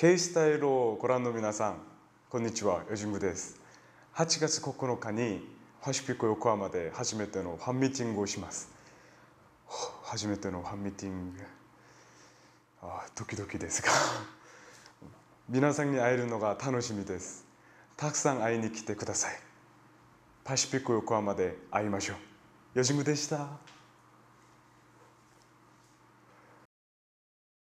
ケイスタイルをご覧の皆さんこんにちはよじんぐです8月9日にパシフィコ横浜で初めてのファンミーティングをします初めてのファンミーティングあドキドキですが 皆さんに会えるのが楽しみですたくさん会いに来てくださいパシフィコ横浜で会いましょうよじんぐでした